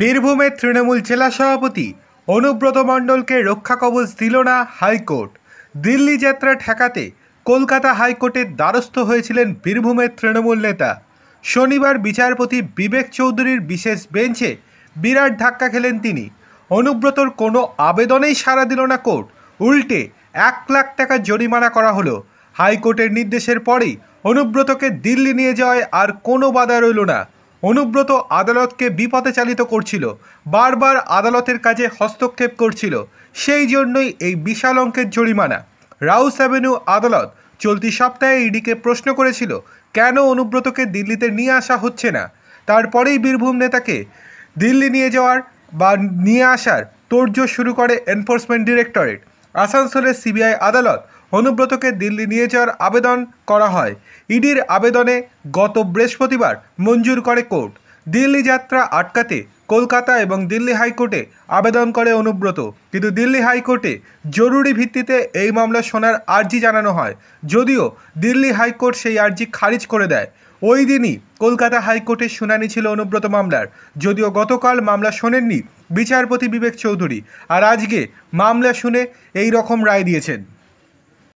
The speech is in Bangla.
বীরভূমের তৃণমূল জেলা সভাপতি অনুব্রত মণ্ডলকে রক্ষা কবচ দিল না হাইকোর্ট দিল্লি যাত্রা ঠেকাতে কলকাতা হাইকোর্টের দ্বারস্থ হয়েছিলেন বীরভূমের তৃণমূল নেতা শনিবার বিচারপতি বিবেক চৌধুরীর বিশেষ বেঞ্চে বিরাট ধাক্কা খেলেন তিনি অনুব্রতর কোনো আবেদনেই সাড়া দিল না কোর্ট উল্টে এক লাখ টাকা জরিমানা করা হলো হাইকোর্টের নির্দেশের পরেই অনুব্রতকে দিল্লি নিয়ে যাওয়ায় আর কোনো বাধা রইল না অনুব্রত আদালতকে বিপদে চালিত করছিল বারবার আদালতের কাজে হস্তক্ষেপ করছিল সেই জন্যই এই বিশাল অঙ্কের জরিমানা রাউস অ্যাভিনিউ আদালত চলতি সপ্তাহে ইডিকে প্রশ্ন করেছিল কেন অনুব্রতকে দিল্লিতে নিয়ে আসা হচ্ছে না তারপরেই বীরভূম নেতাকে দিল্লি নিয়ে যাওয়ার বা নিয়ে আসার তোর্য শুরু করে এনফোর্সমেন্ট ডিরেক্টরেট আসানসোলের সিবিআই আদালত অনুব্রতকে দিল্লি নিয়ে যাওয়ার আবেদন করা হয় ইডির আবেদনে গত বৃহস্পতিবার মঞ্জুর করে কোর্ট দিল্লি যাত্রা আটকাতে কলকাতা এবং দিল্লি হাইকোর্টে আবেদন করে অনুব্রত কিন্তু দিল্লি হাইকোর্টে জরুরি ভিত্তিতে এই মামলা শোনার আর্জি জানানো হয় যদিও দিল্লি হাইকোর্ট সেই আর্জি খারিজ করে দেয় ওই দিনই কলকাতা হাইকোর্টে শুনানি ছিল অনুব্রত মামলার যদিও গতকাল মামলা শোনেননি বিচারপতি বিবেক চৌধুরী আর আজকে মামলা শুনে এই রকম রায় দিয়েছেন